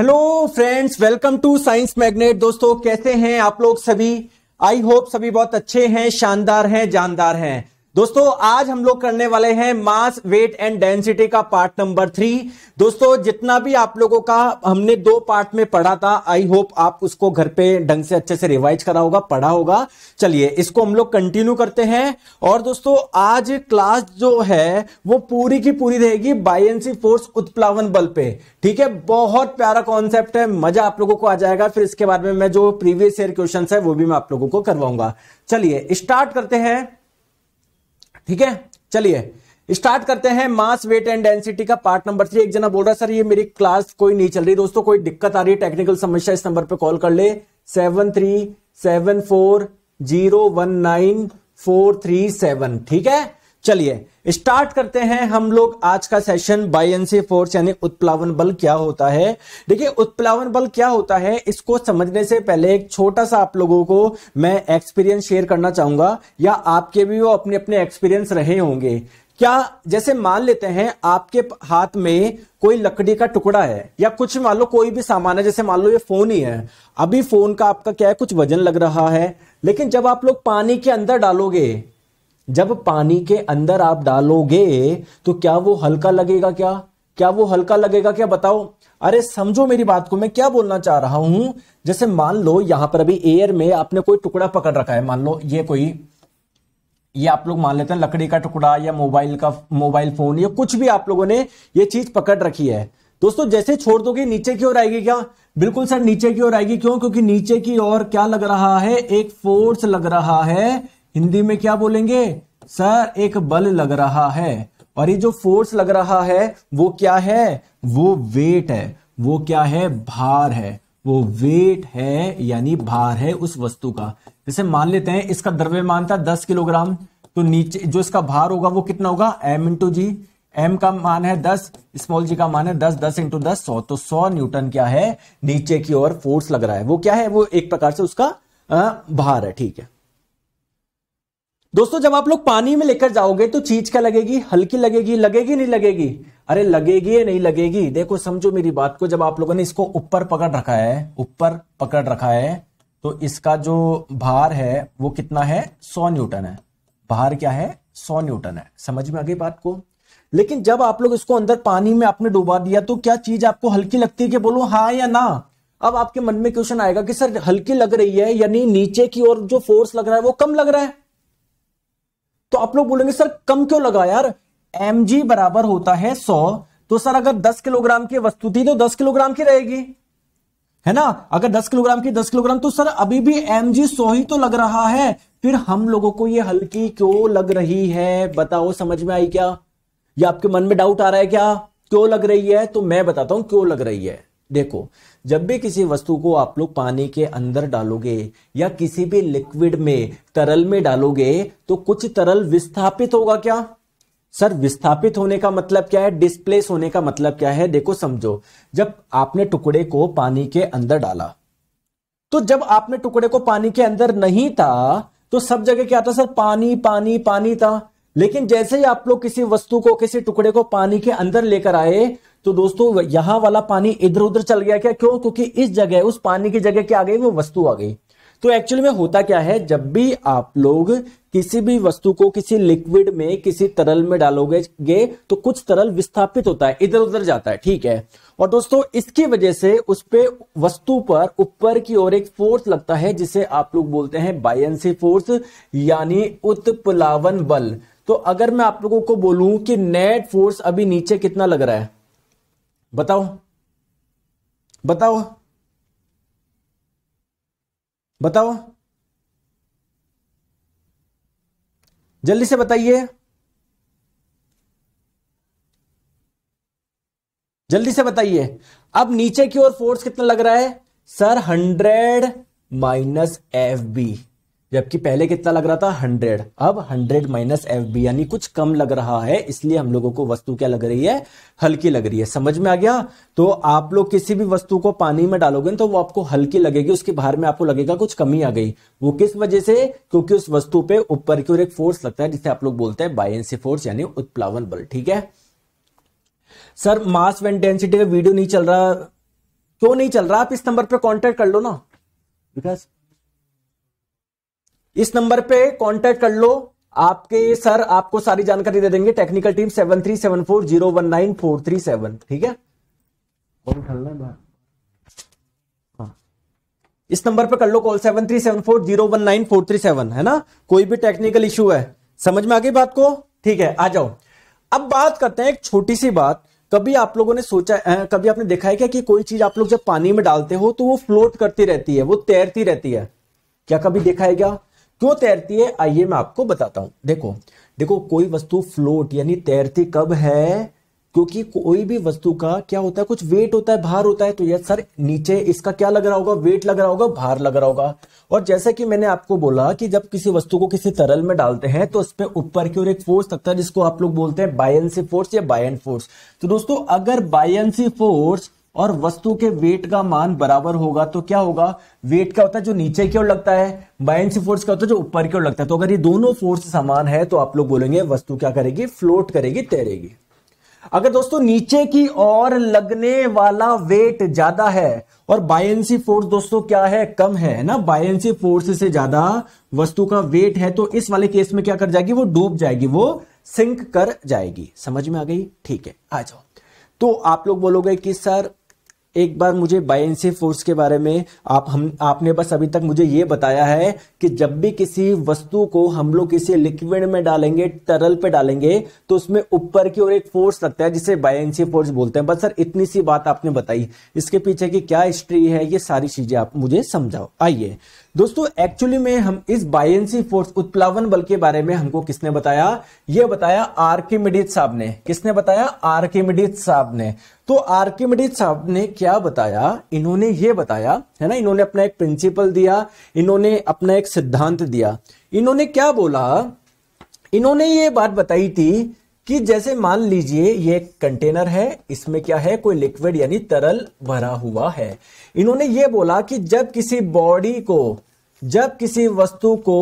Hello friends welcome to science magnet दोस्तों कैसे हैं आप लोग सभी आई होप सभी बहुत अच्छे हैं शानदार हैं जानदार हैं दोस्तों आज हम लोग करने वाले हैं मास वेट एंड डेंसिटी का पार्ट नंबर थ्री दोस्तों जितना भी आप लोगों का हमने दो पार्ट में पढ़ा था आई होप आप उसको घर पे ढंग से अच्छे से रिवाइज करा होगा पढ़ा होगा चलिए इसको हम लोग कंटिन्यू करते हैं और दोस्तों आज क्लास जो है वो पूरी की पूरी रहेगी बायसी फोर्स उत्प्लावन बल पे ठीक है बहुत प्यारा कॉन्सेप्ट है मजा आप लोगों को आ जाएगा फिर इसके बाद में मैं जो प्रीवियस ईयर क्वेश्चन है वो भी मैं आप लोगों को करवाऊंगा चलिए स्टार्ट करते हैं ठीक है चलिए स्टार्ट करते हैं मास वेट एंड डेंसिटी का पार्ट नंबर थ्री एक जना बोल रहा है सर ये मेरी क्लास कोई नहीं चल रही दोस्तों कोई दिक्कत आ रही है टेक्निकल समस्या इस नंबर पे कॉल कर ले seven three seven four zero one nine four three seven ठीक है चलिए स्टार्ट करते हैं हम लोग आज का सेशन बायनसी फोर्स यानी उत्प्लावन बल क्या होता है देखिए उत्प्लावन बल क्या होता है इसको समझने से पहले एक छोटा सा आप लोगों को मैं एक्सपीरियंस शेयर करना चाहूंगा या आपके भी वो अपने अपने एक्सपीरियंस रहे होंगे क्या जैसे मान लेते हैं आपके हाथ में कोई लकड़ी का टुकड़ा है या कुछ मान लो कोई भी सामान है जैसे मान लो ये फोन ही है अभी फोन का आपका क्या है कुछ वजन लग रहा है लेकिन जब आप लोग पानी के अंदर डालोगे जब पानी के अंदर आप डालोगे तो क्या वो हल्का लगेगा क्या क्या वो हल्का लगेगा क्या बताओ अरे समझो मेरी बात को मैं क्या बोलना चाह रहा हूं जैसे मान लो यहां पर अभी एयर में आपने कोई टुकड़ा पकड़ रखा है मान लो ये कोई ये आप लोग मान लेते हैं लकड़ी का टुकड़ा या मोबाइल का मोबाइल फोन या कुछ भी आप लोगों ने ये चीज पकड़ रखी है दोस्तों जैसे छोड़ दोगे नीचे की ओर आएगी क्या बिल्कुल सर नीचे की ओर आएगी क्यों क्योंकि नीचे की ओर क्या लग रहा है एक फोर्स लग रहा है हिंदी में क्या बोलेंगे सर एक बल लग रहा है और ये जो फोर्स लग रहा है वो क्या है वो वेट है वो क्या है भार है वो वेट है यानी भार है उस वस्तु का जैसे मान लेते हैं इसका द्रव्यमान था दस किलोग्राम तो नीचे जो इसका भार होगा वो कितना होगा एम इंटू जी एम का मान है दस स्मॉल जी का मान है दस दस इंटू दस सौ तो सौ न्यूटन क्या है नीचे की ओर फोर्स लग रहा है वो क्या है वो एक प्रकार से उसका भार है ठीक है दोस्तों जब आप लोग पानी में लेकर जाओगे तो चीज क्या लगेगी हल्की लगेगी लगेगी नहीं लगेगी अरे लगेगी या नहीं लगेगी देखो समझो मेरी बात को जब आप लोगों ने इसको ऊपर पकड़ रखा है ऊपर पकड़ रखा है तो इसका जो भार है वो कितना है सौ न्यूटन है भार क्या है सौ न्यूटन है समझ में आ गई बात को लेकिन जब आप लोग इसको अंदर पानी में आपने डुबा दिया तो क्या चीज आपको हल्की लगती है कि बोलो हाँ या ना अब आपके मन में क्वेश्चन आएगा कि सर हल्की लग रही है यानी नीचे की ओर जो फोर्स लग रहा है वो कम लग रहा है तो आप लोग बोलेंगे सर कम क्यों लगा यार एम बराबर होता है सौ तो सर अगर दस किलोग्राम की वस्तु थी तो दस किलोग्राम की रहेगी है ना अगर 10 किलोग्राम की 10 किलोग्राम तो सर अभी भी एम जी सौ ही तो लग रहा है फिर हम लोगों को ये हल्की क्यों लग रही है बताओ समझ में आई क्या या आपके मन में डाउट आ रहा है क्या क्यों लग रही है तो मैं बताता हूं क्यों लग रही है देखो जब भी किसी वस्तु को आप लोग पानी के अंदर डालोगे या किसी भी लिक्विड में तरल में डालोगे तो कुछ तरल विस्थापित होगा क्या सर विस्थापित होने का मतलब क्या है डिस्प्लेस होने का मतलब क्या है देखो समझो जब आपने टुकड़े को पानी के अंदर डाला तो जब आपने टुकड़े को पानी के अंदर नहीं था तो सब जगह क्या था सर पानी पानी पानी था लेकिन जैसे ही आप लोग किसी वस्तु को किसी टुकड़े को पानी के अंदर लेकर आए तो दोस्तों यहां वाला पानी इधर उधर चल गया क्या क्यों क्योंकि इस जगह उस पानी की जगह क्या आ गई वो वस्तु आ गई तो एक्चुअली में होता क्या है जब भी आप लोग किसी भी वस्तु को किसी लिक्विड में किसी तरल में डालोगे गे, तो कुछ तरल विस्थापित होता है इधर उधर जाता है ठीक है और दोस्तों इसकी वजह से उस पे वस्तु पर ऊपर की ओर एक फोर्स लगता है जिसे आप लोग बोलते हैं बायंसी फोर्स यानी उत्प्लावन बल तो अगर मैं आप लोगों को बोलूं कि नेट फोर्स अभी नीचे कितना लग रहा है बताओ बताओ बताओ जल्दी से बताइए जल्दी से बताइए अब नीचे की ओर फोर्स कितना लग रहा है sir hundred minus F B जबकि पहले कितना लग रहा था हंड्रेड अब हंड्रेड माइनस एफ बी यानी कुछ कम लग रहा है इसलिए हम लोगों को वस्तु क्या लग रही है हल्की लग रही है समझ में आ गया तो आप लोग किसी भी वस्तु को पानी में डालोगे तो वो आपको हल्की लगेगी उसके बाहर में आपको लगेगा कुछ कमी आ गई वो किस वजह से क्योंकि उस वस्तु पे ऊपर की ओर एक फोर्स लगता है जिसे आप लोग बोलते हैं बायसी फोर्स यानी उत्प्लावन बल ठीक है सर मास वेंट डेंसिटी का वीडियो नहीं चल रहा क्यों नहीं चल रहा आप इस नंबर पर कॉन्टेक्ट कर लो ना बिकॉज इस नंबर पे कांटेक्ट कर लो आपके सर आपको सारी जानकारी दे देंगे technical team seven three seven four zero one nine four three seven ठीक है हाँ। इस नंबर पे कर लो call seven three seven four zero one nine four three seven है ना कोई भी टेक्निकल इश्यू है समझ में आ गई बात को ठीक है आ जाओ अब बात करते हैं एक छोटी सी बात कभी आप लोगों ने सोचा है कभी आपने देखा है क्या कि कोई चीज आप लोग जब पानी में डालते हो तो वो फ्लोट करती रहती है वो तैरती रहती है क्या कभी देखा है क्या क्यों तैरती है आइए मैं आपको बताता हूं देखो देखो कोई वस्तु फ्लोट यानी तैरती कब है क्योंकि कोई भी वस्तु का क्या होता है कुछ वेट होता है भार होता है तो यह सर नीचे इसका क्या लग रहा होगा वेट लग रहा होगा भार लग रहा होगा और जैसे कि मैंने आपको बोला कि जब किसी वस्तु को किसी तरल में डालते हैं तो उस पर ऊपर की ओर एक फोर्स लगता है जिसको आप लोग बोलते हैं बायंसी फोर्स या बायन फोर्स तो दोस्तों अगर बायंसी फोर्स और वस्तु के वेट का मान बराबर होगा तो क्या होगा वेट क्या होता है जो नीचे की ओर लगता है बायसी फोर्स क्या होता है जो ऊपर की ओर लगता है तो अगर ये दोनों फोर्स समान है तो आप लोग बोलेंगे वस्तु क्या करेगी फ्लोट करेगी तैरेगी अगर दोस्तों नीचे की ओर लगने वाला वेट ज्यादा है और बायसी फोर्स दोस्तों क्या है कम है ना बायसी फोर्स से ज्यादा वस्तु का वेट है तो इस वाले केस में क्या कर जाएगी वो डूब जाएगी वो सिंक कर जाएगी समझ में आ गई ठीक है आ जाओ तो आप लोग बोलोगे कि सर एक बार मुझे बायसी फोर्स के बारे में आप हम आपने बस अभी तक मुझे ये बताया है कि जब भी किसी वस्तु को हम लोग किसी लिक्विड में डालेंगे तरल पे डालेंगे तो उसमें ऊपर की ओर एक फोर्स लगता है जिसे बायसी फोर्स बोलते हैं बस सर इतनी सी बात आपने बताई इसके पीछे की क्या हिस्ट्री है ये सारी चीजें आप मुझे समझाओ आइए दोस्तों एक्चुअली में हम इस बायसी फोर्स उत्प्लावन बल के बारे में हमको किसने बताया ये बताया आर्किमिडीज साहब ने किसने बताया आर्किमिडीज साहब ने तो आर्किमिडीज साहब ने क्या बताया इन्होंने ये बताया है ना इन्होंने अपना एक प्रिंसिपल दिया इन्होंने अपना एक सिद्धांत दिया इन्होंने क्या बोला इन्होंने ये बात बताई थी कि जैसे मान लीजिए ये एक कंटेनर है इसमें क्या है कोई लिक्विड यानी तरल भरा हुआ है इन्होंने ये बोला कि जब किसी बॉडी को जब किसी वस्तु को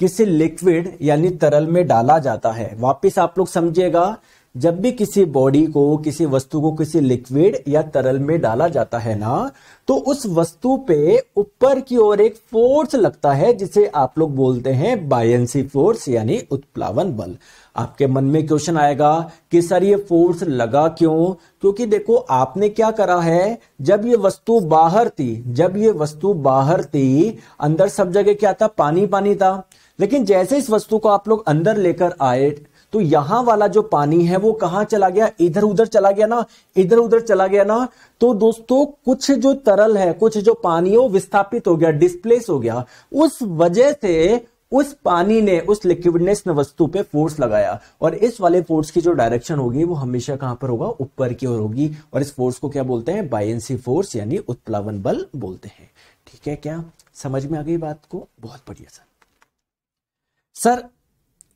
किसी लिक्विड यानी तरल में डाला जाता है वापिस आप लोग समझिएगा जब भी किसी बॉडी को किसी वस्तु को किसी लिक्विड या तरल में डाला जाता है ना तो उस वस्तु पे ऊपर की ओर एक फोर्स लगता है जिसे आप लोग बोलते हैं बायंसी फोर्स यानी उत्प्लावन बल आपके मन में क्वेश्चन आएगा कि सर ये फोर्स लगा क्यों क्योंकि देखो आपने क्या करा है जब ये वस्तु बाहर थी जब ये वस्तु बाहर थी अंदर सब जगह क्या था पानी पानी था लेकिन जैसे इस वस्तु को आप लोग अंदर लेकर आए तो यहां वाला जो पानी है वो कहां चला गया इधर उधर चला गया ना इधर उधर चला गया ना तो दोस्तों कुछ जो तरल है कुछ जो पानी हो विस्थापित हो गया डिस्प्लेस हो गया उस वजह से उस पानी ने उस लिक्विडनेस ने वस्तु पे फोर्स लगाया और इस वाले फोर्स की जो डायरेक्शन होगी वो हमेशा कहां पर होगा ऊपर की ओर होगी और इस फोर्स को क्या बोलते हैं बायसी फोर्स यानी उत्प्लावन बल बोलते हैं ठीक है क्या समझ में आ गई बात को बहुत बढ़िया सर सर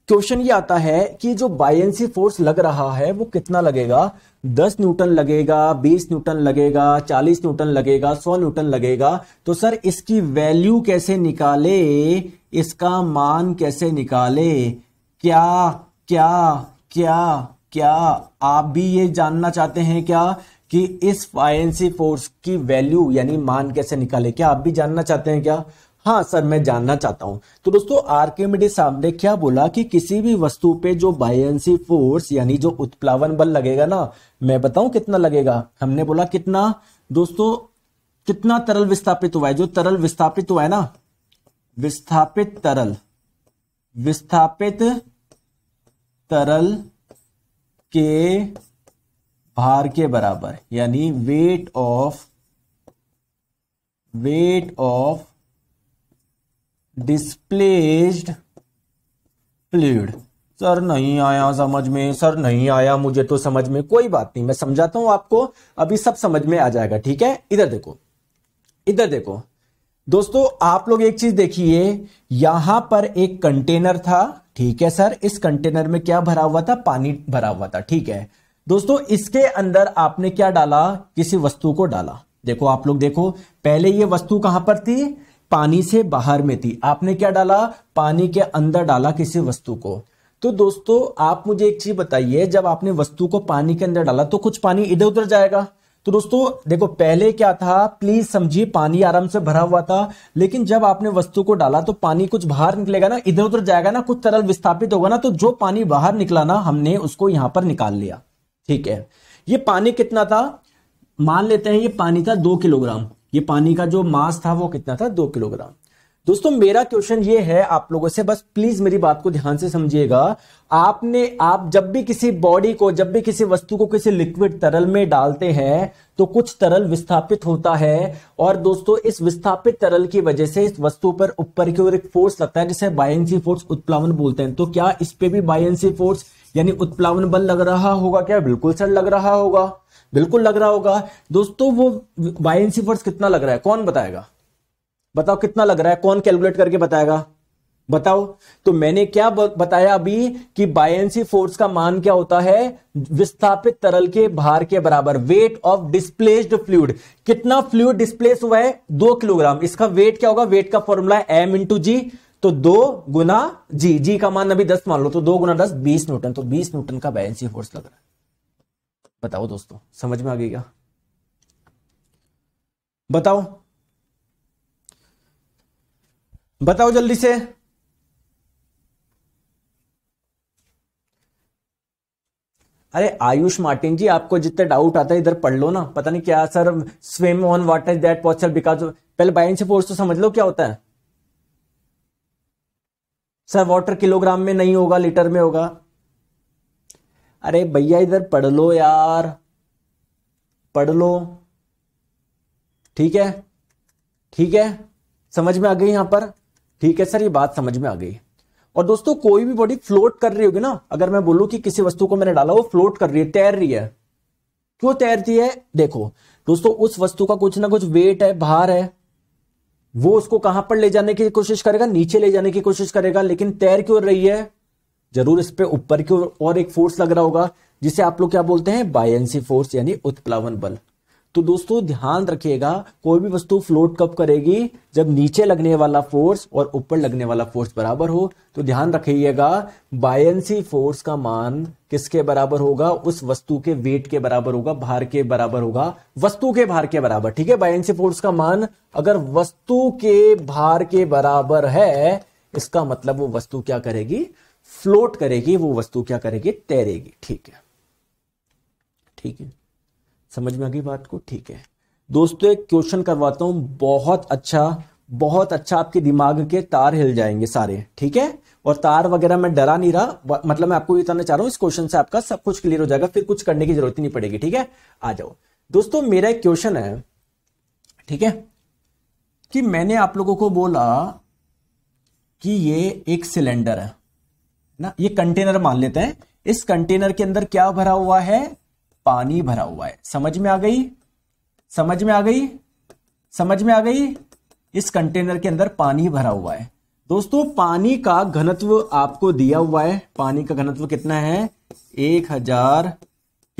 क्वेश्चन ये आता है कि जो बायसी फोर्स लग रहा है वो कितना लगेगा 10 न्यूटन लगेगा 20 न्यूटन लगेगा 40 न्यूटन लगेगा 100 न्यूटन लगेगा तो सर इसकी वैल्यू कैसे निकाले इसका मान कैसे निकाले क्या क्या क्या क्या आप भी ये जानना चाहते हैं क्या कि इस फाइनेंसी फोर्स की वैल्यू यानी मान कैसे निकाले क्या आप भी जानना चाहते हैं क्या हाँ सर मैं जानना चाहता हूं तो दोस्तों आर्किमिडी साहब ने क्या बोला कि किसी भी वस्तु पे जो बायसी फोर्स यानी जो उत्प्लावन बल लगेगा ना मैं बताऊं कितना लगेगा हमने बोला कितना दोस्तों कितना तरल विस्थापित हुआ है जो तरल विस्थापित हुआ है ना विस्थापित तरल विस्थापित तरल के भार के बराबर यानी weight of weight of displaced fluid sir नहीं आया समझ में सर नहीं आया मुझे तो समझ में कोई बात नहीं मैं समझाता हूं आपको अभी सब समझ में आ जाएगा ठीक है इधर देखो इधर देखो दोस्तों आप लोग एक चीज देखिए यहां पर एक कंटेनर था ठीक है सर इस कंटेनर में क्या भरा हुआ था पानी भरा हुआ था ठीक है दोस्तों इसके अंदर आपने क्या डाला किसी वस्तु को डाला देखो आप लोग देखो पहले ये वस्तु कहां पर थी पानी से बाहर में थी आपने क्या डाला पानी के अंदर डाला किसी वस्तु को तो दोस्तों आप मुझे एक चीज बताइए जब आपने वस्तु को पानी के अंदर डाला तो कुछ पानी इधर उधर जाएगा तो दोस्तों देखो पहले क्या था प्लीज समझिए पानी आराम से भरा हुआ था लेकिन जब आपने वस्तु को डाला तो पानी कुछ बाहर निकलेगा ना इधर उधर जाएगा ना कुछ तरल विस्थापित होगा ना तो जो पानी बाहर निकला ना हमने उसको यहां पर निकाल लिया ठीक है ये पानी कितना था मान लेते हैं ये पानी था दो किलोग्राम ये पानी का जो मास था वो कितना था दो किलोग्राम दोस्तों मेरा क्वेश्चन ये है आप लोगों से बस प्लीज मेरी बात को ध्यान से समझिएगा आपने आप जब भी किसी बॉडी को जब भी किसी वस्तु को किसी लिक्विड तरल में डालते हैं तो कुछ तरल विस्थापित होता है और दोस्तों इस विस्थापित तरल की वजह से इस वस्तु पर ऊपर की ओर एक फोर्स लगता है जिसे बायसी फोर्स उत्प्लावन बोलते हैं तो क्या इस पे भी बायसी फोर्स यानी उत्प्लावन बल लग रहा होगा क्या बिल्कुल सर लग रहा होगा बिल्कुल लग रहा होगा दोस्तों वो बायसी फोर्स कितना लग रहा है कौन बताएगा बताओ कितना लग रहा है कौन कैलकुलेट करके बताएगा बताओ तो मैंने क्या बताया अभी कि बायसी फोर्स का मान क्या होता है विस्थापित तरल के भार के बराबर वेट ऑफ डिस्प्लेस्ड फ्लूड कितना फ्लूड डिस्प्लेस हुआ है दो किलोग्राम इसका वेट क्या होगा वेट का फॉर्मूला है एम इंटू जी तो दो गुना जी जी का मान अभी दस मान लो तो दो गुना दस बीस न्यूटन तो बीस न्यूटन का बायसी फोर्स लग रहा है बताओ दोस्तों समझ में आ गई क्या बताओ बताओ जल्दी से अरे आयुष मार्टिन जी आपको जितने डाउट आता है इधर पढ़ लो ना पता नहीं क्या sir swim on water is that possible because पहले बाइन से फोर्स तो समझ लो क्या होता है सर वाटर किलोग्राम में नहीं होगा लीटर में होगा अरे भैया इधर पढ़ लो यार पढ़ लो ठीक है ठीक है समझ में आ गई यहां पर ठीक है सर ये बात समझ में आ गई और दोस्तों कोई भी बॉडी फ्लोट कर रही होगी ना अगर मैं बोलू कि किसी वस्तु को मैंने डाला वो फ्लोट कर रही है तैर रही है क्यों तैरती है देखो दोस्तों उस वस्तु का कुछ ना कुछ वेट है भार है वो उसको कहां पर ले जाने की कोशिश करेगा नीचे ले जाने की कोशिश करेगा लेकिन तैर क्यों रही है जरूर इस पर ऊपर की और एक फोर्स लग रहा होगा जिसे आप लोग क्या बोलते हैं बायसी फोर्स यानी उत्प्लावन बल तो दोस्तों ध्यान रखिएगा कोई भी वस्तु फ्लोट कब करेगी जब नीचे लगने वाला फोर्स और ऊपर लगने वाला फोर्स बराबर हो तो ध्यान रखिएगा बायसी फोर्स का मान किसके बराबर होगा उस वस्तु के वेट के बराबर होगा भार के बराबर होगा वस्तु के भार के बराबर ठीक है बायसी फोर्स का मान अगर वस्तु के भार के बराबर है इसका मतलब वो वस्तु क्या करेगी फ्लोट करेगी वो वस्तु क्या करेगी तैरेगी ठीक है ठीक है समझ में आ गई बात को ठीक है दोस्तों एक क्वेश्चन करवाता हूं बहुत अच्छा बहुत अच्छा आपके दिमाग के तार हिल जाएंगे सारे ठीक है और तार वगैरह मैं डरा नहीं रहा मतलब मैं आपको ये बताना चाह रहा हूं इस क्वेश्चन से आपका सब कुछ क्लियर हो जाएगा फिर कुछ करने की जरूरत नहीं पड़ेगी ठीक है आ जाओ दोस्तों मेरा एक क्वेश्चन है ठीक है कि मैंने आप लोगों को बोला कि ये एक सिलेंडर है ना ये कंटेनर मान लेते हैं इस कंटेनर के अंदर क्या भरा हुआ है पानी भरा हुआ है समझ में आ गई समझ में आ गई समझ में आ गई इस कंटेनर के अंदर पानी भरा हुआ है दोस्तों पानी का घनत्व आपको दिया हुआ है पानी का घनत्व कितना है एक हजार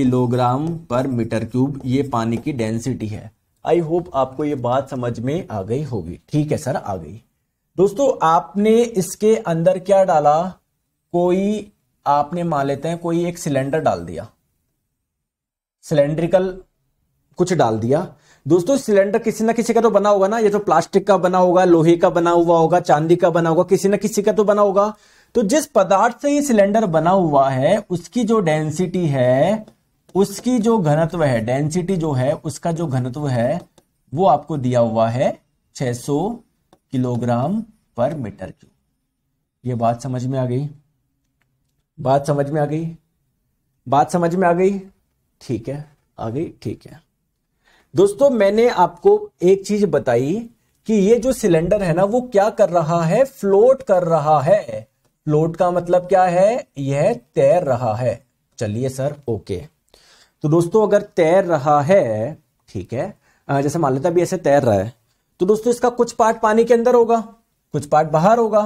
किलोग्राम पर मीटर क्यूब ये पानी की डेंसिटी है आई होप आपको ये बात समझ में आ गई होगी ठीक है सर आ गई दोस्तों आपने इसके अंदर क्या डाला कोई आपने मान लेते हैं कोई एक सिलेंडर डाल दिया सिलेंड्रिकल कुछ डाल दिया दोस्तों सिलेंडर किसी ना किसी का तो बना होगा ना ये तो प्लास्टिक का बना होगा लोहे का बना हुआ होगा चांदी का बना होगा किसी ना किसी का तो बना होगा तो जिस पदार्थ से ये सिलेंडर बना हुआ है उसकी जो डेंसिटी है उसकी जो घनत्व है डेंसिटी जो है उसका जो घनत्व है वो आपको दिया हुआ है 600 किलोग्राम पर मीटर क्यूब ये बात समझ में आ गई बात समझ में आ गई बात समझ में आ गई ठीक है आगे ठीक है दोस्तों मैंने आपको एक चीज बताई कि ये जो सिलेंडर है ना वो क्या कर रहा है फ्लोट कर रहा है फ्लोट का मतलब क्या है यह तैर रहा है चलिए सर ओके तो दोस्तों अगर तैर रहा है ठीक है जैसे मान लेता भी ऐसे तैर रहा है तो दोस्तों इसका कुछ पार्ट पानी के अंदर होगा कुछ पार्ट बाहर होगा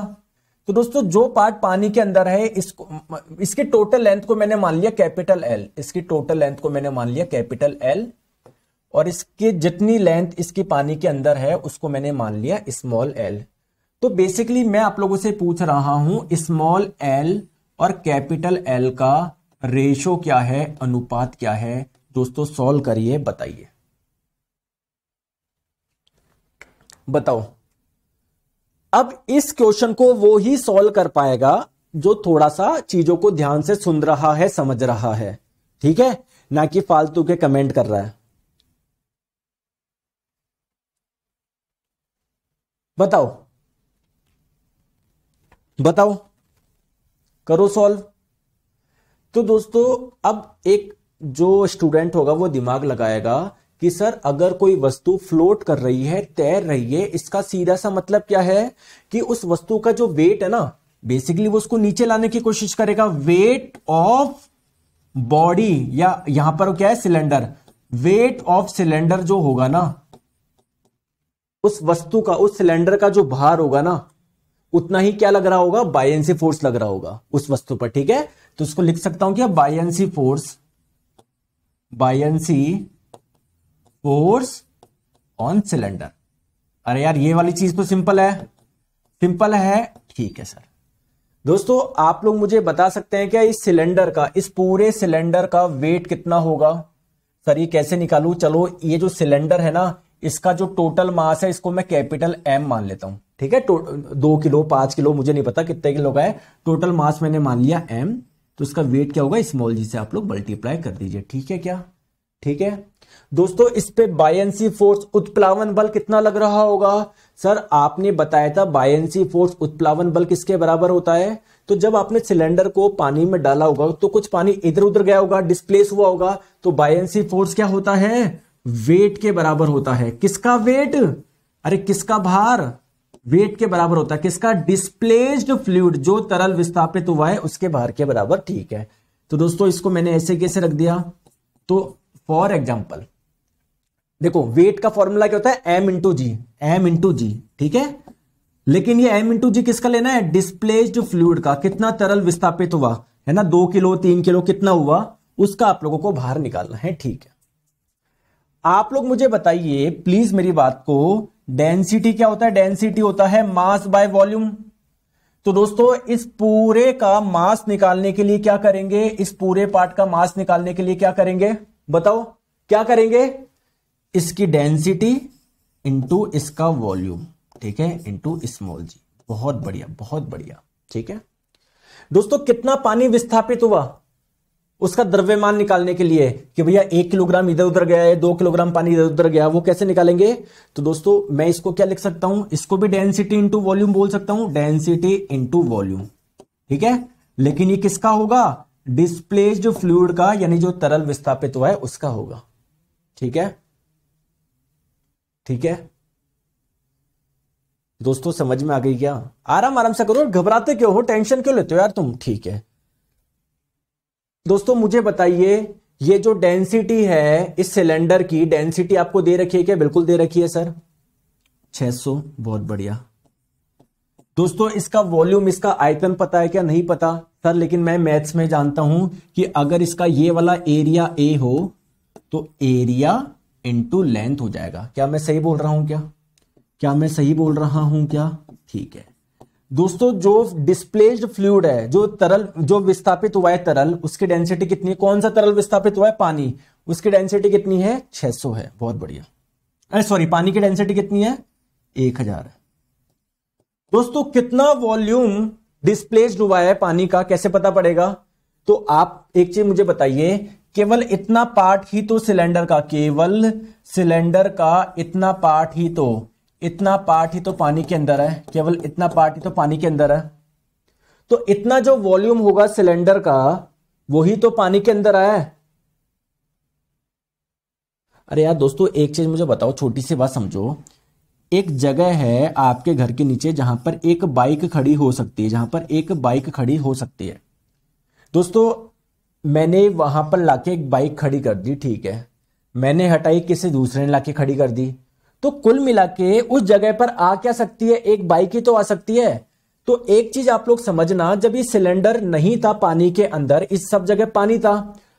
तो दोस्तों जो पार्ट पानी के अंदर है इसको इसकी टोटल लेंथ को मैंने मान लिया कैपिटल एल इसकी टोटल लेंथ को मैंने मान लिया कैपिटल एल और इसके जितनी लेंथ इसके पानी के अंदर है उसको मैंने मान लिया स्मॉल एल तो बेसिकली मैं आप लोगों से पूछ रहा हूं स्मॉल एल और कैपिटल एल का रेशो क्या है अनुपात क्या है दोस्तों सॉल्व करिए बताइए बताओ अब इस क्वेश्चन को वो ही सॉल्व कर पाएगा जो थोड़ा सा चीजों को ध्यान से सुन रहा है समझ रहा है ठीक है ना कि फालतू के कमेंट कर रहा है बताओ बताओ करो सॉल्व तो दोस्तों अब एक जो स्टूडेंट होगा वो दिमाग लगाएगा कि सर अगर कोई वस्तु फ्लोट कर रही है तैर रही है इसका सीधा सा मतलब क्या है कि उस वस्तु का जो वेट है ना बेसिकली वो उसको नीचे लाने की कोशिश करेगा वेट ऑफ बॉडी या यहां पर क्या है सिलेंडर वेट ऑफ सिलेंडर जो होगा ना उस वस्तु का उस सिलेंडर का जो भार होगा ना उतना ही क्या लग रहा होगा बायसी फोर्स लग रहा होगा उस वस्तु पर ठीक है तो उसको लिख सकता हूं क्या buoyancy force buoyancy force on cylinder अरे यार ये वाली चीज तो सिंपल है सिंपल है ठीक है सर दोस्तों आप लोग मुझे बता सकते हैं क्या इस सिलेंडर का इस पूरे सिलेंडर का वेट कितना होगा सर ये कैसे निकालू चलो ये जो सिलेंडर है ना इसका जो टोटल मास है इसको मैं कैपिटल एम मान लेता हूं ठीक है दो किलो पांच किलो मुझे नहीं पता कितने किलो का है टोटल मास मैंने मान लिया एम तो इसका वेट क्या होगा स्मॉल जी से आप लोग मल्टीप्लाई कर दीजिए ठीक है क्या ठीक है दोस्तों इस पे बायसी फोर्स उत्प्लावन बल कितना लग रहा होगा सर आपने बताया था बायसी फोर्स उत्प्लावन बल किसके बराबर होता है तो जब आपने सिलेंडर को पानी में डाला होगा तो कुछ पानी इधर उधर गया होगा डिस्प्लेस हुआ होगा तो बायसी फोर्स क्या होता है वेट के बराबर होता है किसका वेट अरे किसका भार वेट के बराबर होता है किसका डिस्प्लेस्ड फ्लूड जो तरल विस्थापित हुआ है उसके भार के बराबर ठीक है तो दोस्तों इसको मैंने ऐसे कैसे रख दिया तो फॉर एग्जाम्पल देखो वेट का फॉर्मूला क्या होता है M into G M into G ठीक है लेकिन ये एम इंटू जी किसका लेना है डिस्प्लेस्ड फ्लूड का कितना तरल विस्थापित हुआ है ना दो किलो तीन किलो कितना हुआ उसका आप लोगों को बाहर निकालना है ठीक है आप लोग मुझे बताइए प्लीज मेरी बात को डेंसिटी क्या होता है डेंसिटी होता है मास बाय वॉल्यूम तो दोस्तों इस पूरे का मास निकालने के लिए क्या करेंगे इस पूरे पार्ट का मास निकालने के लिए क्या करेंगे बताओ क्या करेंगे इसकी डेंसिटी इंटू इसका वॉल्यूम ठीक है इंटू स्मॉल जी बहुत बढ़िया बहुत बढ़िया ठीक है दोस्तों कितना पानी विस्थापित हुआ उसका द्रव्यमान निकालने के लिए कि भैया एक किलोग्राम इधर उधर गया है दो किलोग्राम पानी इधर उधर गया वो कैसे निकालेंगे तो दोस्तों मैं इसको क्या लिख सकता हूं इसको भी डेंसिटी इंटू वॉल्यूम बोल सकता हूं डेंसिटी इंटू वॉल्यूम ठीक है लेकिन ये किसका होगा डिस्प्लेस जो फ्लूड का यानी जो तरल विस्थापित हुआ है उसका होगा ठीक है ठीक है दोस्तों समझ में आ गई क्या आराम आराम से करो घबराते क्यों हो टेंशन क्यों लेते हो यार तुम ठीक है दोस्तों मुझे बताइए ये जो डेंसिटी है इस सिलेंडर की डेंसिटी आपको दे रखी है क्या बिल्कुल दे रखी है सर 600 बहुत बढ़िया दोस्तों इसका वॉल्यूम इसका आयतन पता है क्या नहीं पता सर लेकिन मैं मैथ्स में जानता हूं कि अगर इसका ये वाला एरिया ए हो तो एरिया इंटू लेंथ हो जाएगा क्या मैं सही बोल रहा हूं क्या क्या मैं सही बोल रहा हूं क्या ठीक है दोस्तों जो डिस्प्लेस्ड फ्लूड है जो तरल जो विस्थापित हुआ है तरल उसकी डेंसिटी कितनी है कौन सा तरल विस्थापित हुआ है पानी उसकी डेंसिटी कितनी है 600 है बहुत बढ़िया अरे सॉरी पानी की डेंसिटी कितनी है 1000 है दोस्तों कितना वॉल्यूम डिस्प्लेस्ड हुआ है पानी का कैसे पता पड़ेगा तो आप एक चीज मुझे बताइए केवल इतना पार्ट ही तो सिलेंडर का केवल सिलेंडर का इतना पार्ट ही तो इतना पार्ट ही तो पानी के अंदर है केवल इतना पार्ट ही तो पानी के अंदर है तो इतना जो वॉल्यूम होगा सिलेंडर का वही तो पानी के अंदर आया है अरे यार दोस्तों एक चीज मुझे बताओ छोटी सी बात समझो एक जगह है आपके घर के नीचे जहां पर एक बाइक खड़ी हो सकती है जहां पर एक बाइक खड़ी हो सकती है दोस्तों मैंने वहां पर लाके एक बाइक खड़ी कर दी ठीक है मैंने हटाई किसी दूसरे ने लाके खड़ी कर दी तो कुल मिला के उस जगह पर आ क्या सकती है एक बाइक ही तो आ सकती है तो एक चीज आप लोग समझना जब ये सिलेंडर नहीं था पानी के अंदर इस सब जगह पानी था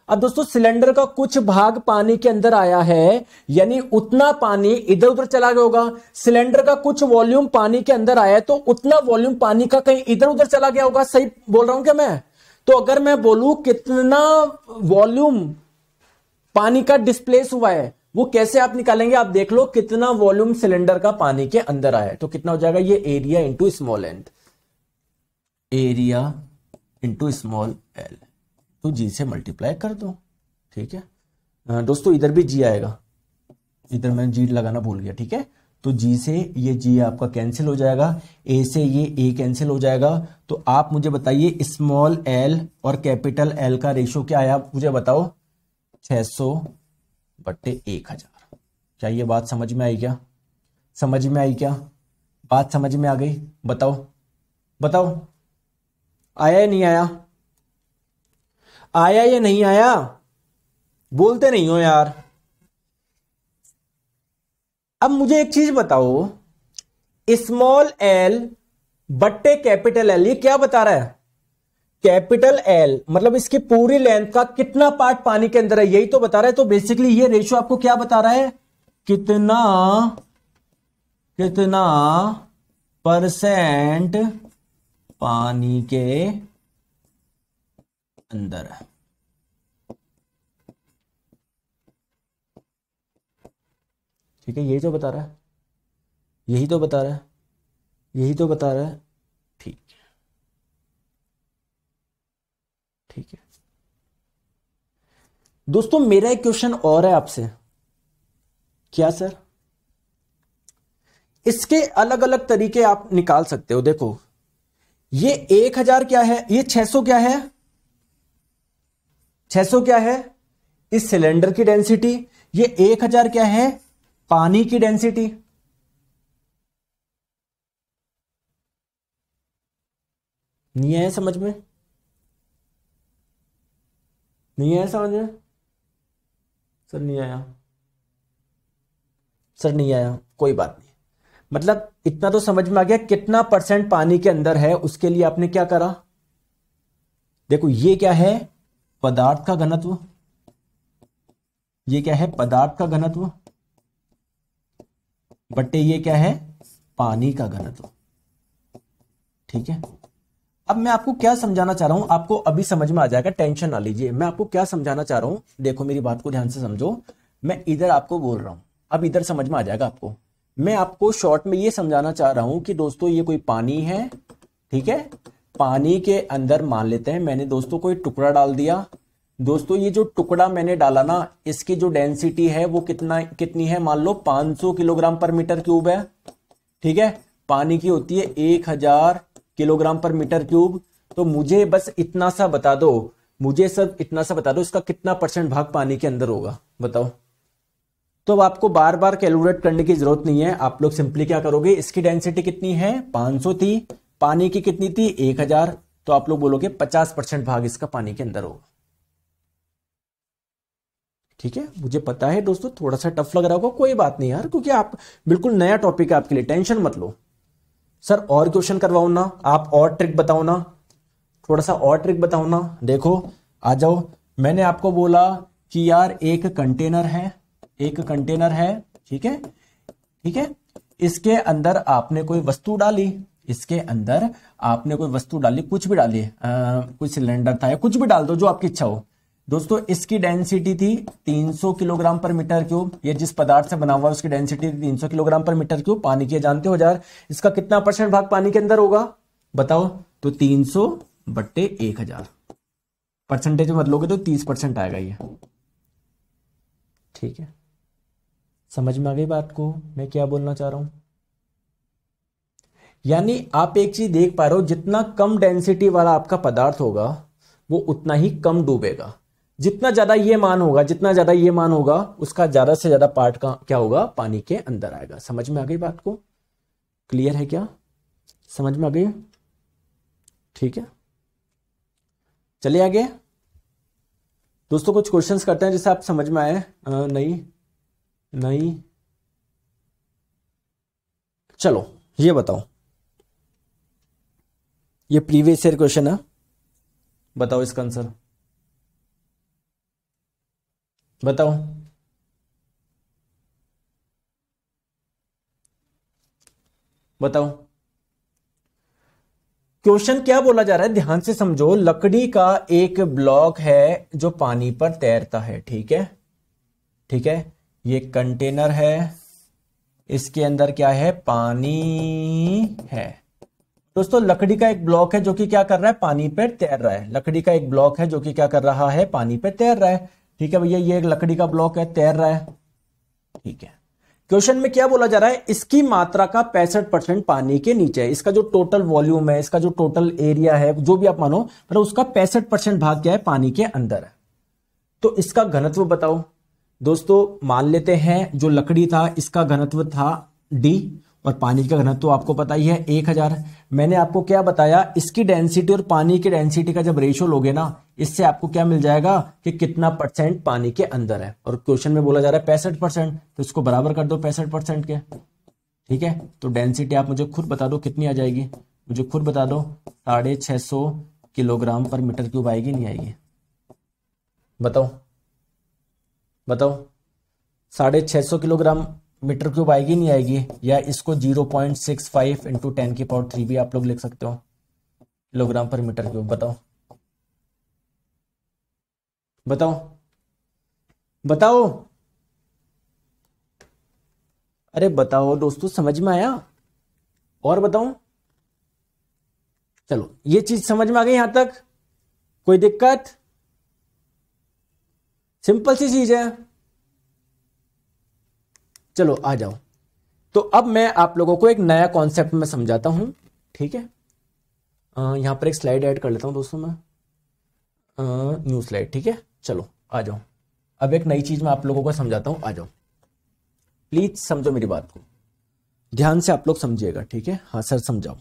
अब दोस्तों सिलेंडर का कुछ भाग पानी के अंदर आया है यानी उतना पानी इधर उधर चला गया होगा सिलेंडर का कुछ वॉल्यूम पानी के अंदर आया है तो उतना वॉल्यूम पानी का कहीं इधर उधर चला गया होगा सही बोल रहा हूं क्या मैं तो अगर मैं बोलू कितना वॉल्यूम पानी का डिस्प्लेस हुआ है वो कैसे आप निकालेंगे आप देख लो कितना वॉल्यूम सिलेंडर का पानी के अंदर आया है तो कितना हो जाएगा ये area into small and area into small L तो जी से मल्टीप्लाई कर दो ठीक है हाँ, दोस्तों इधर भी जी आएगा इधर मैंने जी लगाना भूल गया ठीक है तो जी से ये जी आपका कैंसिल हो जाएगा ए से ये ए कैंसिल हो जाएगा तो आप मुझे बताइए स्मॉल एल और कैपिटल एल का रेशियो क्या आया मुझे बताओ 600 सौ बट्टे एक हजार क्या ये बात समझ में आई क्या समझ में आई क्या बात समझ में आ गई बताओ बताओ आया नहीं आया आया या नहीं आया बोलते नहीं हो यार अब मुझे एक चीज बताओ स्मॉल एल बट्टे कैपिटल एल ये क्या बता रहा है कैपिटल एल मतलब इसकी पूरी लेंथ का कितना पार्ट पानी के अंदर है यही तो बता रहा है तो बेसिकली ये रेशियो आपको क्या बता रहा है कितना कितना परसेंट पानी के अंदर ठीक है यही तो बता रहा है यही तो बता रहा है यही तो बता रहा है ठीक है ठीक है दोस्तों मेरा एक क्वेश्चन और है आपसे क्या सर इसके अलग अलग तरीके आप निकाल सकते हो देखो ये एक हजार क्या है ये छह सौ क्या है 600 क्या है इस सिलेंडर की डेंसिटी ये 1000 क्या है पानी की डेंसिटी नहीं आया समझ में नहीं आया समझ में सर नहीं आया सर नहीं आया कोई बात नहीं मतलब इतना तो समझ में आ गया कितना परसेंट पानी के अंदर है उसके लिए आपने क्या करा देखो ये क्या है पदार्थ का घनत्व ये क्या है पदार्थ का घनत्व बटे ये क्या है पानी का घनत्व ठीक है अब मैं आपको क्या समझाना चाह रहा हूं आपको अभी समझ में आ जाएगा टेंशन ना लीजिए मैं आपको क्या समझाना चाह रहा हूं देखो मेरी बात को ध्यान से समझो मैं इधर आपको बोल रहा हूं अब इधर समझ में आ जाएगा आपको मैं आपको शॉर्ट में ये समझाना चाह रहा हूं कि दोस्तों ये कोई पानी है ठीक है पानी के अंदर मान लेते हैं मैंने दोस्तों कोई टुकड़ा डाल दिया दोस्तों ये जो टुकड़ा मैंने डाला ना इसकी जो डेंसिटी है वो कितना कितनी है मान लो 500 किलोग्राम पर मीटर क्यूब है ठीक है पानी की होती है 1000 किलोग्राम पर मीटर क्यूब तो मुझे बस इतना सा बता दो मुझे सब इतना सा बता दो इसका कितना परसेंट भाग पानी के अंदर होगा बताओ तो अब आपको बार बार कैलकुलेट करने की जरूरत नहीं है आप लोग सिंपली क्या करोगे इसकी डेंसिटी कितनी है 500 थी पानी की कितनी थी एक हजार तो आप लोग बोलोगे पचास परसेंट भाग इसका पानी के अंदर होगा ठीक है मुझे पता है दोस्तों थोड़ा सा टफ लग रहा होगा कोई बात नहीं यार क्योंकि आप बिल्कुल नया टॉपिक है आपके लिए टेंशन मत लो सर और क्वेश्चन करवाओ ना आप और ट्रिक बताओ ना थोड़ा सा और ट्रिक बताओ ना देखो आ जाओ मैंने आपको बोला कि यार एक कंटेनर है एक कंटेनर है ठीक है ठीक है इसके अंदर आपने कोई वस्तु डाली इसके अंदर आपने कोई वस्तु डाली कुछ भी डाली आ, कुछ सिलेंडर था या कुछ भी डाल दो जो आपकी इच्छा हो दोस्तों इसकी डेंसिटी थी 300 किलोग्राम पर मीटर क्यूब ये जिस पदार्थ से बना हुआ है उसकी डेंसिटी थी 300 किलोग्राम पर मीटर क्यूब पानी की जानते हो यार इसका कितना परसेंट भाग पानी के अंदर होगा बताओ तो 300 सौ बट्टे एक हजार परसेंटेज में बदलोगे तो 30 परसेंट आएगा ये ठीक है समझ में आ गई बात को मैं क्या बोलना चाह रहा हूं यानी आप एक चीज देख पा रहे हो जितना कम डेंसिटी वाला आपका पदार्थ होगा वो उतना ही कम डूबेगा जितना ज्यादा ये मान होगा जितना ज्यादा ये मान होगा उसका ज्यादा से ज्यादा पार्ट का क्या होगा पानी के अंदर आएगा समझ में आ गई बात को क्लियर है क्या समझ में आ गई ठीक है चले आगे दोस्तों कुछ क्वेश्चंस करते हैं जैसे आप समझ में आए नहीं नहीं चलो ये बताओ ये प्रीवियस ईयर क्वेश्चन है बताओ इसका आंसर बताओ बताओ क्वेश्चन क्या बोला जा रहा है ध्यान से समझो लकड़ी का एक ब्लॉक है जो पानी पर तैरता है ठीक है ठीक है ये कंटेनर है इसके अंदर क्या है पानी है दोस्तों लकड़ी का एक ब्लॉक है जो कि क्या कर रहा है पानी पर तैर रहा है लकड़ी का एक ब्लॉक है जो कि क्या कर रहा है पानी पर तैर रहा है ठीक है भैया ये एक लकड़ी का ब्लॉक है तैर रहा है ठीक है क्वेश्चन में क्या बोला जा रहा है इसकी मात्रा का पैंसठ परसेंट पानी के नीचे है इसका जो टोटल वॉल्यूम है इसका जो टोटल एरिया है जो भी आप मानो मतलब उसका पैंसठ परसेंट भाग क्या है पानी के अंदर है तो इसका घनत्व बताओ दोस्तों मान लेते हैं जो लकड़ी था इसका घनत्व था डी और पानी का घनत्व तो आपको पता ही है एक हज़ार मैंने आपको क्या बताया इसकी डेंसिटी और पानी की डेंसिटी का जब रेशियो लोगे ना इससे आपको क्या मिल जाएगा कि कितना परसेंट पानी के अंदर है और क्वेश्चन में बोला जा रहा है पैंसठ परसेंट तो इसको बराबर कर दो पैंसठ परसेंट के ठीक है तो डेंसिटी आप मुझे खुद बता दो कितनी आ जाएगी मुझे खुद बता दो साढ़े छः सौ किलोग्राम पर मीटर क्यूब आएगी नहीं आएगी बताओ बताओ साढ़े छह सौ किलोग्राम मीटर क्यूब आएगी नहीं आएगी या इसको zero point six five into ten की पावर थ्री भी आप लोग लिख सकते हो किलोग्राम पर मीटर क्यूब बताओ बताओ बताओ अरे बताओ दोस्तों समझ में आया और बताओ चलो ये चीज समझ में आ गई यहां तक कोई दिक्कत सिंपल सी चीज है चलो आ जाओ तो अब मैं आप लोगों को एक नया कॉन्सेप्ट में समझाता हूं ठीक है यहां पर एक स्लाइड ऐड कर लेता हूं दोस्तों मैं न्यू स्लाइड ठीक है चलो आ जाओ अब एक नई चीज़ मैं आप लोगों को समझाता हूं आ जाओ प्लीज़ समझो मेरी बात को ध्यान से आप लोग समझिएगा ठीक है हाँ सर समझाओ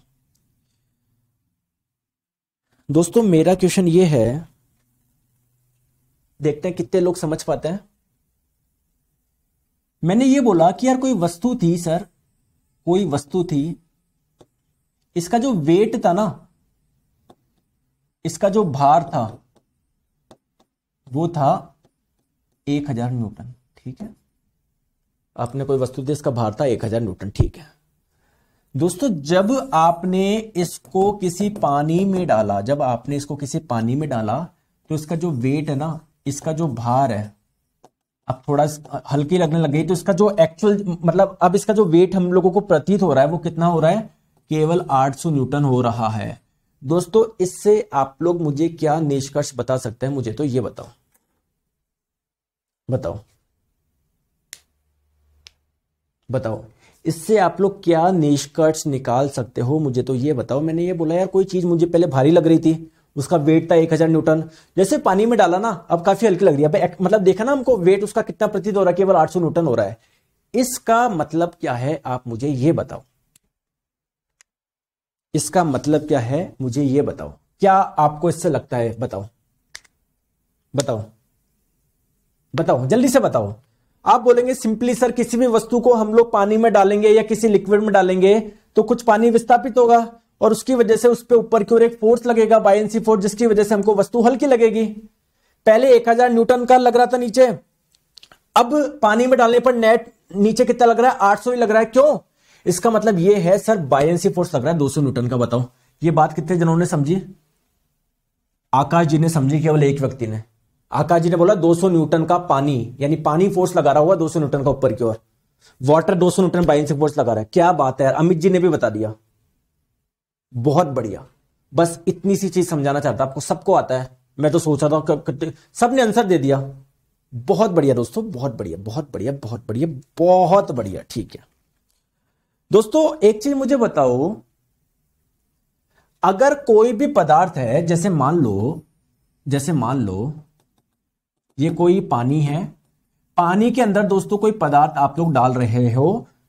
दोस्तों मेरा क्वेश्चन ये है देखते हैं कितने लोग समझ पाते हैं मैंने ये बोला कि यार कोई वस्तु थी सर कोई वस्तु थी इसका जो वेट था ना इसका जो भार था वो था एक हजार न्यूटन ठीक है आपने कोई वस्तु दी इसका भार था एक हजार न्यूटन ठीक है दोस्तों जब आपने इसको किसी पानी में डाला जब आपने इसको किसी पानी में डाला तो इसका जो वेट है ना इसका जो भार है अब थोड़ा हल्की लगने लग गई तो इसका जो एक्चुअल मतलब अब इसका जो वेट हम लोगों को प्रतीत हो रहा है वो कितना हो रहा है केवल 800 न्यूटन हो रहा है दोस्तों इससे आप लोग मुझे क्या निष्कर्ष बता सकते हैं मुझे तो ये बताओ बताओ बताओ इससे आप लोग क्या निष्कर्ष निकाल सकते हो मुझे तो ये बताओ मैंने ये बोला यार कोई चीज मुझे पहले भारी लग रही थी उसका वेट था एक हजार न्यूटन जैसे पानी में डाला ना अब काफी हल्की लग रही है मतलब देखा ना हमको वेट उसका कितना प्रतीत हो रहा है केवल सौ न्यूटन हो रहा है इसका मतलब क्या है आप मुझे ये बताओ इसका मतलब क्या है मुझे ये बताओ क्या आपको इससे लगता है बताओ बताओ बताओ जल्दी से बताओ आप बोलेंगे सिंपली सर किसी भी वस्तु को हम लोग पानी में डालेंगे या किसी लिक्विड में डालेंगे तो कुछ पानी विस्थापित होगा और उसकी वजह से उस पर ऊपर की ओर एक फोर्स लगेगा बायसी फोर्स जिसकी वजह से हमको वस्तु हल्की लगेगी पहले एक हजार न्यूटन का लग रहा था नीचे अब पानी में डालने पर नेट नीचे कितना लग रहा है 800 ही लग रहा है क्यों इसका मतलब यह है सर बायसी फोर्स लग रहा है 200 न्यूटन का बताओ ये बात कितने जनों ने समझी आकाश जी ने समझी केवल एक व्यक्ति ने आकाश जी ने बोला 200 न्यूटन का पानी यानी पानी फोर्स लगा रहा हुआ 200 न्यूटन का ऊपर की ओर वाटर 200 न्यूटन बाइंसिंग फोर्स लगा रहा है क्या बात है यार अमित जी ने भी बता दिया बहुत बढ़िया बस इतनी सी चीज समझाना चाहता आपको सबको आता है मैं तो सोच रहा था सबने आंसर दे दिया बहुत बढ़िया दोस्तों बहुत बढ़िया बहुत बढ़िया बहुत बढ़िया बहुत बढ़िया ठीक है दोस्तों एक चीज मुझे बताओ अगर कोई भी पदार्थ है जैसे मान लो जैसे मान लो ये कोई पानी है पानी के अंदर दोस्तों कोई पदार्थ आप लोग डाल रहे हो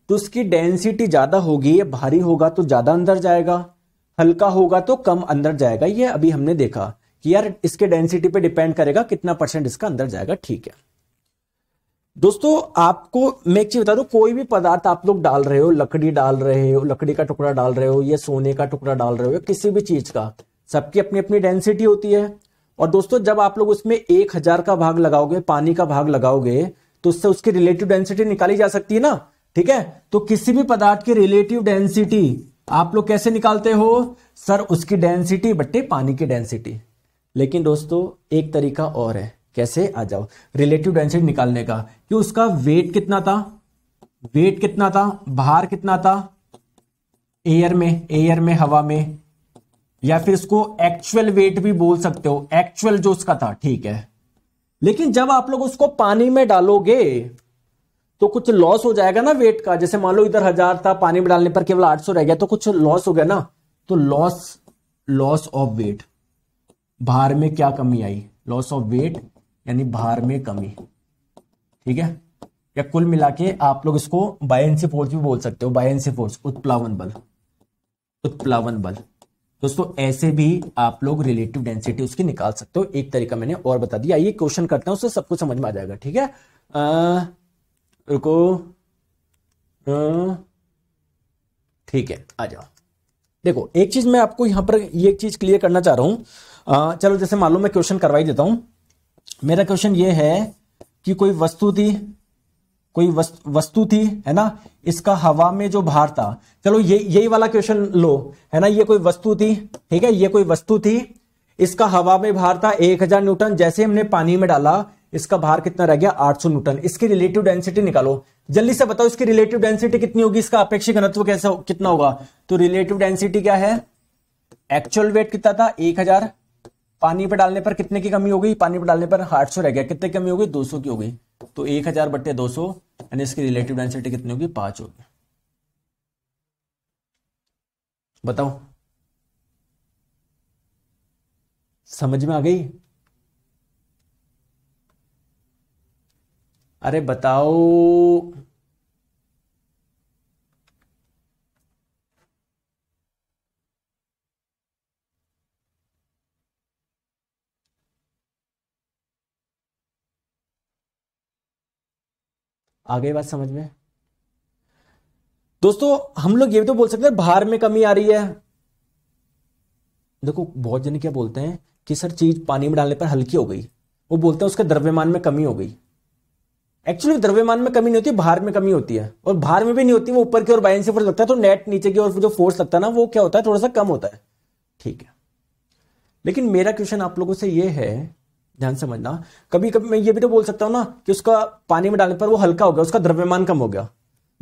तो उसकी डेंसिटी ज्यादा होगी या भारी होगा तो ज्यादा अंदर जाएगा हल्का होगा तो कम अंदर जाएगा ये अभी हमने देखा कि यार इसके डेंसिटी पे डिपेंड करेगा कितना परसेंट इसका अंदर जाएगा ठीक है दोस्तों आपको मैं एक चीज बता दू कोई भी पदार्थ आप लोग डाल रहे हो लकड़ी डाल रहे हो लकड़ी का टुकड़ा डाल रहे हो या सोने का टुकड़ा डाल रहे हो या किसी भी चीज का सबकी अपनी अपनी डेंसिटी होती है और दोस्तों जब आप लोग उसमें एक हजार का भाग लगाओगे पानी का भाग लगाओगे तो उससे उसकी रिलेटिव डेंसिटी निकाली जा सकती है ना ठीक है तो किसी भी पदार्थ की रिलेटिव डेंसिटी आप लोग कैसे निकालते हो सर उसकी डेंसिटी बट्टे पानी की डेंसिटी लेकिन दोस्तों एक तरीका और है कैसे आ जाओ रिलेटिव डेंसिटी निकालने का कि उसका वेट कितना था वेट कितना था भार कितना था एयर में एयर में हवा में या फिर इसको एक्चुअल वेट भी बोल सकते हो एक्चुअल जो उसका था ठीक है लेकिन जब आप लोग उसको पानी में डालोगे तो कुछ लॉस हो जाएगा ना वेट का जैसे मान लो इधर हजार था पानी में डालने पर केवल आठ सौ रह गया तो कुछ लॉस हो गया ना तो लॉस लॉस ऑफ वेट भार में क्या कमी आई लॉस ऑफ वेट यानी भार में कमी ठीक है या कुल मिला के आप लोग इसको बायसी फोर्स भी बोल सकते हो बायसी फोर्स उत्प्लावन बल उत्प्लावन बल दोस्तों ऐसे भी आप लोग रिलेटिव डेंसिटी उसकी निकाल सकते हो एक तरीका मैंने और बता दिया ये क्वेश्चन करता हूं उससे सबको समझ में आ जाएगा ठीक है आ, रुको हाँ। ठीक है आ जाओ देखो एक चीज मैं आपको यहां पर ये एक चीज क्लियर करना चाह रहा हूं चलो जैसे मान लो मैं क्वेश्चन करवाई देता हूं मेरा क्वेश्चन ये है कि कोई वस्तु थी कोई वस्तु थी है ना इसका हवा में जो भार था चलो ये यही वाला क्वेश्चन लो है ना ये कोई वस्तु थी ठीक है ये कोई वस्तु थी इसका हवा में भार था 1000 न्यूटन जैसे हमने पानी में डाला इसका भार कितना रह गया 800 न्यूटन इसकी रिलेटिव डेंसिटी निकालो जल्दी से बताओ इसकी रिलेटिव डेंसिटी कितनी होगी इसका अपेक्षित घनत्व कैसे हो, कितना होगा तो रिलेटिव डेंसिटी क्या है एक्चुअल वेट कितना था एक हजार पानी पर डालने पर कितने की कमी हो गई पानी पर डालने पर आठ सौ रह गया कितने कमी हो गई दो सौ की हो गई तो एक हजार बट्टे दो सौ यानी इसकी रिलेटिव डेंसिटी कितनी होगी पांच होगी बताओ समझ में आ गई अरे बताओ आ गई बात समझ में दोस्तों हम लोग ये भी तो बोल सकते हैं भार में कमी आ रही है देखो बहुत जन क्या बोलते हैं कि सर चीज पानी में डालने पर हल्की हो गई वो बोलते हैं उसके द्रव्यमान में कमी हो गई एक्चुअली द्रव्यमान में कमी नहीं होती भार में कमी होती है और भार में भी नहीं होती वो ऊपर की ओर बाइन से फोर्स लगता है तो नेट नीचे की ओर जो फोर्स लगता है ना वो क्या होता है थोड़ा सा कम होता है ठीक है लेकिन मेरा क्वेश्चन आप लोगों से ये है ध्यान समझना कभी कभी मैं ये भी तो बोल सकता हूँ ना कि उसका पानी में डालने पर वो हल्का हो गया उसका द्रव्यमान कम हो गया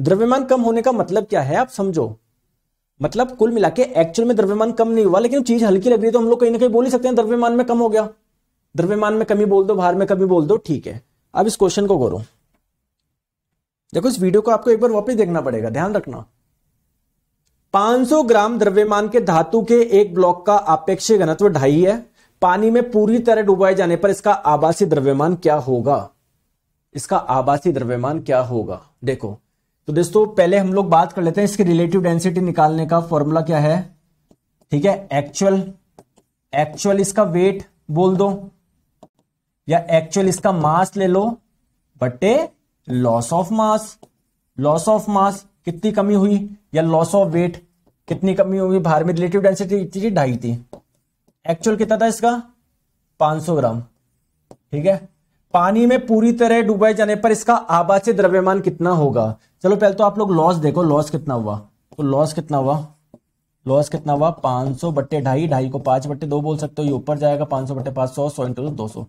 द्रव्यमान कम होने का मतलब क्या है आप समझो मतलब कुल मिला के एक्चुअल में द्रव्यमान कम नहीं हुआ लेकिन चीज हल्की लग रही है तो हम लोग कहीं ना कहीं बोल ही सकते हैं द्रव्यमान में कम हो गया द्रव्यमान में कमी बोल दो भार में कमी बोल दो ठीक है अब इस क्वेश्चन को करो देखो इस वीडियो को आपको एक बार वापस देखना पड़ेगा ध्यान रखना 500 ग्राम द्रव्यमान के धातु के एक ब्लॉक का अपेक्षित घनत्व ढाई है पानी में पूरी तरह डुबाए जाने पर इसका आभासी द्रव्यमान क्या होगा इसका आभासी द्रव्यमान क्या होगा देखो तो दोस्तों पहले हम लोग बात कर लेते हैं इसकी रिलेटिव डेंसिटी निकालने का फॉर्मूला क्या है ठीक है एक्चुअल एक्चुअल इसका वेट बोल दो या एक्चुअल इसका मास ले लो बटे loss of mass loss of mass कितनी कमी हुई या लॉस ऑफ वेट कितनी कमी हुई भार में रिलेटिव डेंसिटी इतनी थी ढाई थी एक्चुअल कितना था इसका 500 ग्राम ठीक है पानी में पूरी तरह डूबे जाने पर इसका आबासी द्रव्यमान कितना होगा चलो पहले तो आप लोग लॉस देखो लॉस कितना हुआ तो लॉस कितना हुआ लॉस कितना हुआ 500 बट्टे ढाई ढाई को पांच बट्टे दो बोल सकते हो ये ऊपर जाएगा 500 बट्टे पांच सौ सौ इंटू दो सौ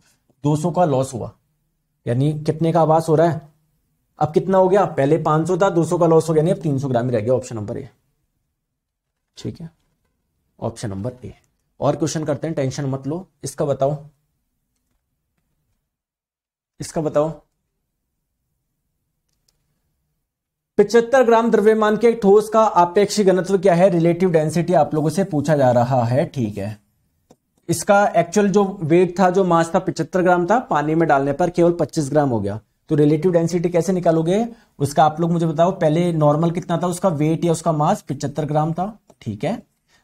200 का लॉस हुआ यानी कितने का आवास हो रहा है अब कितना हो गया पहले 500 था 200 का लॉस हो गया नहीं अब 300 ग्राम ही रह गया ऑप्शन नंबर ए ठीक है ऑप्शन नंबर ए और क्वेश्चन करते हैं टेंशन मत लो इसका बताओ इसका बताओ पिचहत्तर ग्राम द्रव्यमान के ठोस का आपेक्षिक घनत्व क्या है रिलेटिव डेंसिटी आप लोगों से पूछा जा रहा है ठीक है इसका एक्चुअल जो वेट था जो मास था पिछहत्तर ग्राम था पानी में डालने पर केवल पच्चीस ग्राम हो गया तो रिलेटिव डेंसिटी कैसे निकालोगे उसका आप लोग मुझे बताओ पहले नॉर्मल कितना था उसका वेट या उसका मास पिछहत्तर ग्राम था ठीक है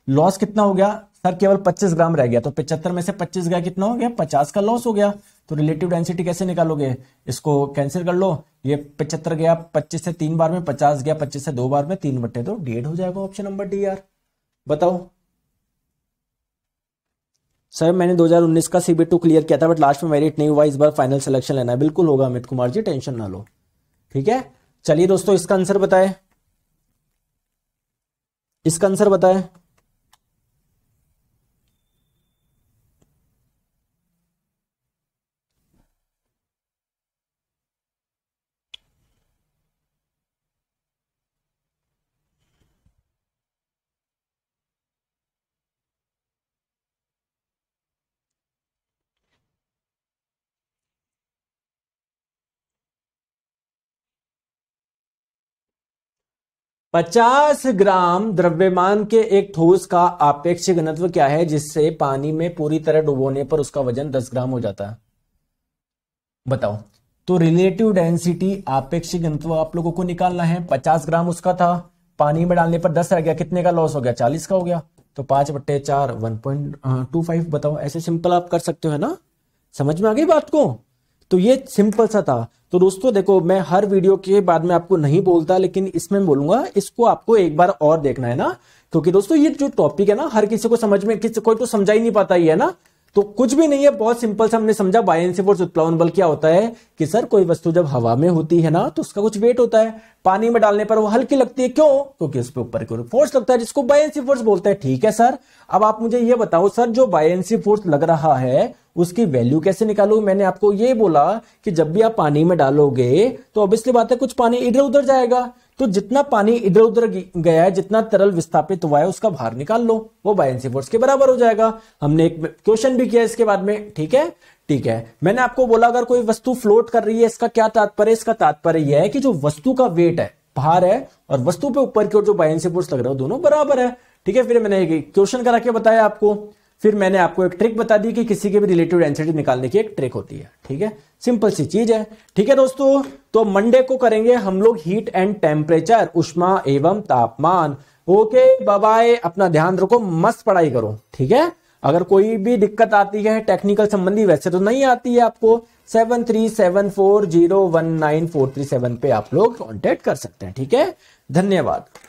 लॉस कितना हो गया सर केवल 25 ग्राम रह गया तो पचहत्तर में से 25 गया कितना हो गया 50 का लॉस हो गया तो रिलेटिव डेंसिटी कैसे निकालोगे इसको कैंसिल कर लो ये पिछहत्तर गया 25 से तीन बार में 50 गया 25 से दो बार में तीन बटे दो डेढ़ हो जाएगा ऑप्शन नंबर डी यार बताओ सर मैंने 2019 का सीबी टू क्लियर किया था बट लास्ट में मेरिट नहीं हुआ इस बार फाइनल सिलेक्शन लेना है बिल्कुल होगा अमित कुमार जी टेंशन ना लो ठीक है चलिए दोस्तों इसका आंसर बताए इसका आंसर बताए 50 ग्राम द्रव्यमान के एक ठोस का आपेक्षिक घनत्व क्या है जिससे पानी में पूरी तरह डुबोने पर उसका वजन 10 ग्राम हो जाता है बताओ तो रिलेटिव डेंसिटी आपेक्षिक घनत्व आप लोगों को निकालना है 50 ग्राम उसका था पानी में डालने पर 10 रह गया कितने का लॉस हो गया 40 का हो गया तो पांच बट्टे चार वन पॉइंट टू फाइव बताओ ऐसे सिंपल आप कर सकते हो है ना समझ में आ गई बात को तो ये सिंपल सा था तो दोस्तों देखो मैं हर वीडियो के बाद में आपको नहीं बोलता लेकिन इसमें बोलूंगा इसको आपको एक बार और देखना है ना क्योंकि दोस्तों ये जो टॉपिक है ना हर किसी को समझ में किसी कोई तो समझा ही नहीं पाता ही है ना तो कुछ भी नहीं है बहुत सिंपल से हमने समझा बायनसी फोर्स उत्प्लावन बल क्या होता है कि सर कोई वस्तु जब हवा में होती है ना तो उसका कुछ वेट होता है पानी में डालने पर वो हल्की लगती है क्यों क्योंकि तो उस पर ऊपर फोर्स लगता है जिसको बायसी फोर्स बोलते हैं ठीक है सर अब आप मुझे ये बताओ सर जो बायसी फोर्स लग रहा है उसकी वैल्यू कैसे निकालू मैंने आपको ये बोला कि जब भी आप पानी में डालोगे तो ऑब्वियसली बात है कुछ पानी इधर उधर जाएगा तो जितना पानी इधर उधर गया है जितना तरल विस्थापित हुआ है उसका भार निकाल लो वो बायसी फोर्स के बराबर हो जाएगा हमने एक क्वेश्चन भी किया इसके बाद में ठीक है ठीक है मैंने आपको बोला अगर कोई वस्तु फ्लोट कर रही है इसका क्या तात्पर्य इसका तात्पर्य यह है कि जो वस्तु का वेट है भार है और वस्तु पे ऊपर की ओर जो बायसी फोर्स लग रहा है दोनों बराबर है ठीक है फिर मैंने क्वेश्चन करा के बताया आपको फिर मैंने आपको एक ट्रिक बता दी कि किसी के भी रिलेटिव डेंसिटी निकालने की एक ट्रिक होती है ठीक है सिंपल सी चीज है ठीक है दोस्तों तो मंडे को करेंगे हम लोग हीट एंड टेम्परेचर उष्मा एवं तापमान ओके बाय अपना ध्यान रखो मस्त पढ़ाई करो ठीक है अगर कोई भी दिक्कत आती है टेक्निकल संबंधी वैसे तो नहीं आती है आपको seven three seven four zero one nine four three seven पे आप लोग कॉन्टेक्ट कर सकते हैं ठीक है धन्यवाद